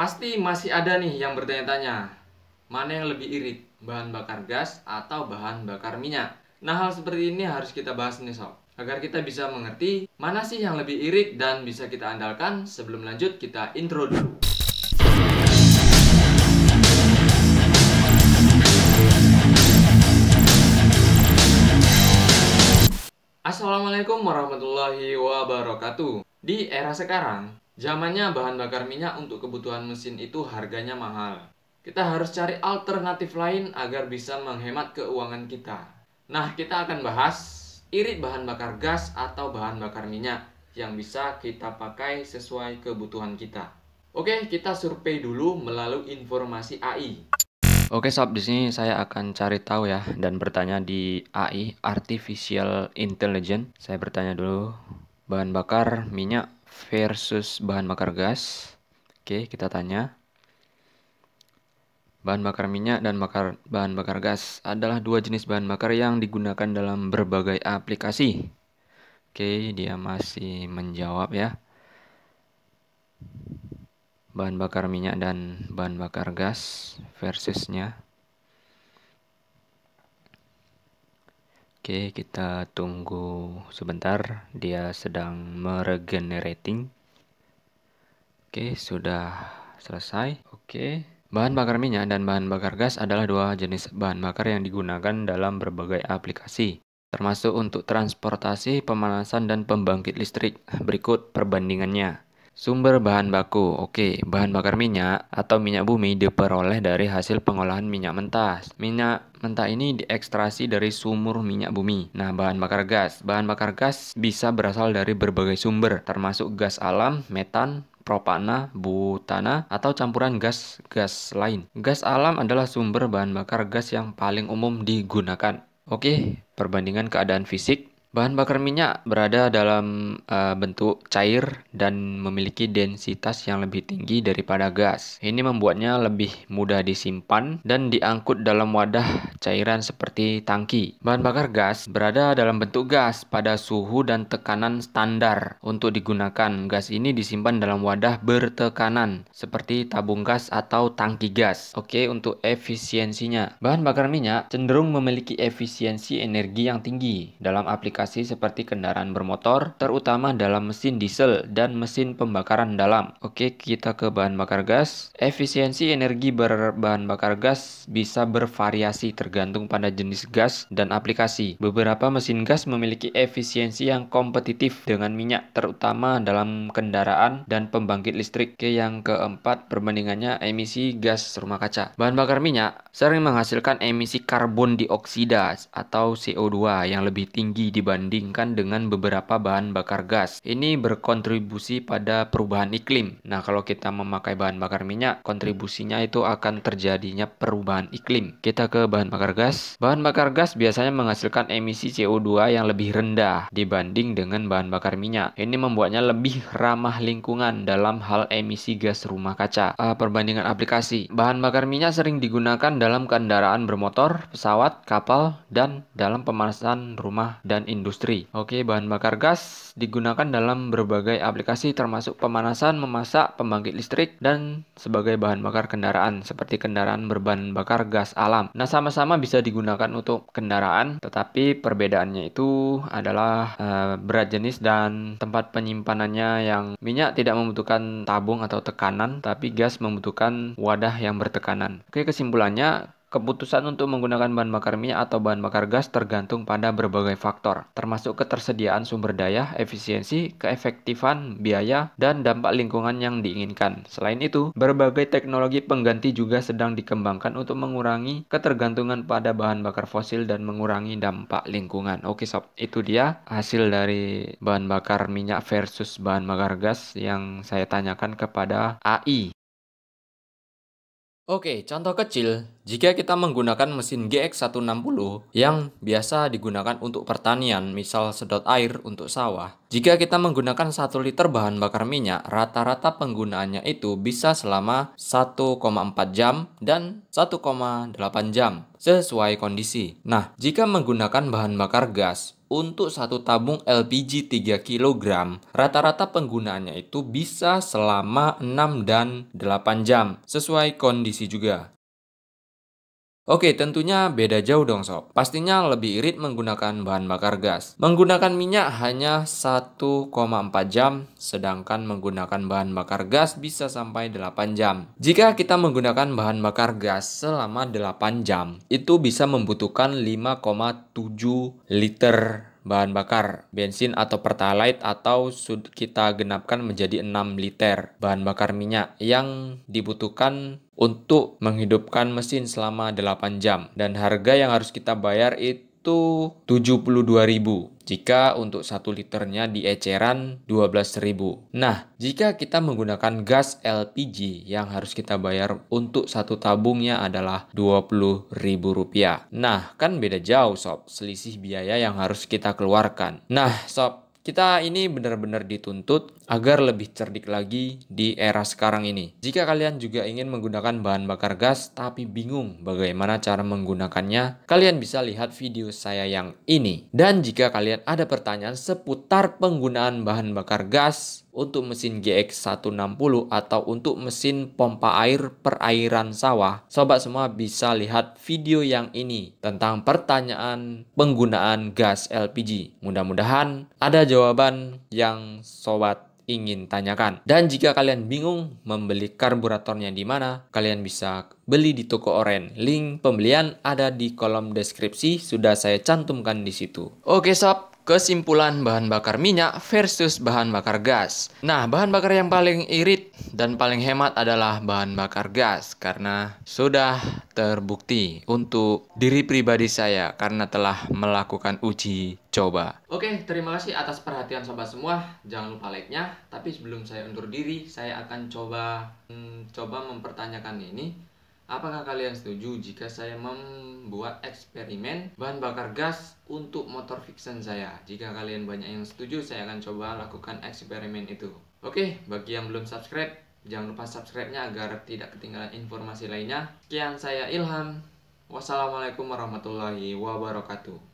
Pasti masih ada nih yang bertanya-tanya, mana yang lebih irit, bahan bakar gas atau bahan bakar minyak? Nah, hal seperti ini harus kita bahas nih sob, agar kita bisa mengerti mana sih yang lebih irit dan bisa kita andalkan. Sebelum lanjut, kita intro dulu. Assalamualaikum warahmatullahi wabarakatuh. Di era sekarang, Zamannya bahan bakar minyak untuk kebutuhan mesin itu harganya mahal. Kita harus cari alternatif lain agar bisa menghemat keuangan kita. Nah, kita akan bahas irit bahan bakar gas atau bahan bakar minyak yang bisa kita pakai sesuai kebutuhan kita. Oke, kita survei dulu melalui informasi AI. Oke sob, di sini saya akan cari tahu ya dan bertanya di AI (Artificial Intelligence). Saya bertanya dulu, bahan bakar minyak versus bahan bakar gas. Oke, kita tanya. Bahan bakar minyak dan bakar, bahan bakar gas adalah dua jenis bahan bakar yang digunakan dalam berbagai aplikasi. Oke, dia masih menjawab ya. Bahan bakar minyak dan bahan bakar gas versusnya. Oke, kita tunggu sebentar. Dia sedang meregenerating. Oke, sudah selesai. Oke, bahan bakar minyak dan bahan bakar gas adalah dua jenis bahan bakar yang digunakan dalam berbagai aplikasi, termasuk untuk transportasi, pemanasan, dan pembangkit listrik. Berikut perbandingannya. Sumber bahan baku, oke, bahan bakar minyak atau minyak bumi diperoleh dari hasil pengolahan minyak mentah. Minyak mentah ini diekstrasi dari sumur minyak bumi. Nah, bahan bakar gas, bahan bakar gas bisa berasal dari berbagai sumber, termasuk gas alam, metan, propana, butana, atau campuran gas-gas lain. Gas alam adalah sumber bahan bakar gas yang paling umum digunakan. Oke, perbandingan keadaan fisik Bahan bakar minyak berada dalam uh, bentuk cair dan memiliki densitas yang lebih tinggi daripada gas. Ini membuatnya lebih mudah disimpan dan diangkut dalam wadah cairan seperti tangki. Bahan bakar gas berada dalam bentuk gas pada suhu dan tekanan standar untuk digunakan. Gas ini disimpan dalam wadah bertekanan seperti tabung gas atau tangki gas. Oke, untuk efisiensinya. Bahan bakar minyak cenderung memiliki efisiensi energi yang tinggi dalam aplikasi aplikasi seperti kendaraan bermotor, terutama dalam mesin diesel dan mesin pembakaran dalam. Oke, kita ke bahan bakar gas. Efisiensi energi berbahan bakar gas bisa bervariasi tergantung pada jenis gas dan aplikasi. Beberapa mesin gas memiliki efisiensi yang kompetitif dengan minyak, terutama dalam kendaraan dan pembangkit listrik. Oke, yang keempat perbandingannya emisi gas rumah kaca. Bahan bakar minyak sering menghasilkan emisi karbon dioksida atau CO2 yang lebih tinggi dibandingkan dengan beberapa bahan bakar gas. Ini berkontribusi pada perubahan iklim. Nah, kalau kita memakai bahan bakar minyak, kontribusinya itu akan terjadinya perubahan iklim. Kita ke bahan bakar gas. Bahan bakar gas biasanya menghasilkan emisi CO2 yang lebih rendah dibanding dengan bahan bakar minyak. Ini membuatnya lebih ramah lingkungan dalam hal emisi gas rumah kaca. Uh, perbandingan aplikasi. Bahan bakar minyak sering digunakan dalam kendaraan bermotor, pesawat, kapal, dan dalam pemanasan rumah dan industri. Oke, bahan bakar gas digunakan dalam berbagai aplikasi termasuk pemanasan, memasak, pembangkit listrik, dan sebagai bahan bakar kendaraan seperti kendaraan berbahan bakar gas alam. Nah, sama-sama bisa digunakan untuk kendaraan, tetapi perbedaannya itu adalah e, berat jenis dan tempat penyimpanannya yang minyak tidak membutuhkan tabung atau tekanan, tapi gas membutuhkan wadah yang bertekanan. Oke, kesimpulannya Keputusan untuk menggunakan bahan bakar minyak atau bahan bakar gas tergantung pada berbagai faktor, termasuk ketersediaan sumber daya, efisiensi, keefektifan, biaya, dan dampak lingkungan yang diinginkan. Selain itu, berbagai teknologi pengganti juga sedang dikembangkan untuk mengurangi ketergantungan pada bahan bakar fosil dan mengurangi dampak lingkungan. Oke sob, itu dia hasil dari bahan bakar minyak versus bahan bakar gas yang saya tanyakan kepada AI. Oke, contoh kecil, jika kita menggunakan mesin GX160 yang biasa digunakan untuk pertanian, misal sedot air untuk sawah, jika kita menggunakan 1 liter bahan bakar minyak, rata-rata penggunaannya itu bisa selama 1,4 jam dan 1,8 jam sesuai kondisi. Nah, jika menggunakan bahan bakar gas, untuk satu tabung LPG 3 kg. Rata-rata penggunaannya itu bisa selama 6 dan 8 jam, sesuai kondisi juga. Oke, tentunya beda jauh dong sob. Pastinya lebih irit menggunakan bahan bakar gas. Menggunakan minyak hanya 1,4 jam, sedangkan menggunakan bahan bakar gas bisa sampai 8 jam. Jika kita menggunakan bahan bakar gas selama 8 jam, itu bisa membutuhkan 5,7 liter bahan bakar bensin atau pertalite atau kita genapkan menjadi 6 liter bahan bakar minyak yang dibutuhkan untuk menghidupkan mesin selama 8 jam dan harga yang harus kita bayar itu 72.000 jika untuk satu liternya di eceran 12.000. Nah, jika kita menggunakan gas LPG yang harus kita bayar untuk satu tabungnya adalah Rp20.000. Nah, kan beda jauh sob, selisih biaya yang harus kita keluarkan. Nah, sob, kita ini benar-benar dituntut agar lebih cerdik lagi di era sekarang ini. Jika kalian juga ingin menggunakan bahan bakar gas tapi bingung bagaimana cara menggunakannya, kalian bisa lihat video saya yang ini. Dan jika kalian ada pertanyaan seputar penggunaan bahan bakar gas untuk mesin GX160 atau untuk mesin pompa air perairan sawah, sobat semua bisa lihat video yang ini tentang pertanyaan penggunaan gas LPG. Mudah-mudahan ada jawaban yang sobat ingin tanyakan. Dan jika kalian bingung membeli karburatornya di mana, kalian bisa beli di toko Oren. Link pembelian ada di kolom deskripsi, sudah saya cantumkan di situ. Oke sob, Kesimpulan bahan bakar minyak versus bahan bakar gas. Nah, bahan bakar yang paling irit dan paling hemat adalah bahan bakar gas karena sudah terbukti untuk diri pribadi saya karena telah melakukan uji coba. Oke, terima kasih atas perhatian sobat semua. Jangan lupa like-nya. Tapi sebelum saya undur diri, saya akan coba hmm, coba mempertanyakan ini Apakah kalian setuju jika saya membuat eksperimen bahan bakar gas untuk motor fiction saya? Jika kalian banyak yang setuju, saya akan coba lakukan eksperimen itu. Oke, bagi yang belum subscribe, jangan lupa subscribe-nya agar tidak ketinggalan informasi lainnya. Sekian saya Ilham. Wassalamualaikum warahmatullahi wabarakatuh.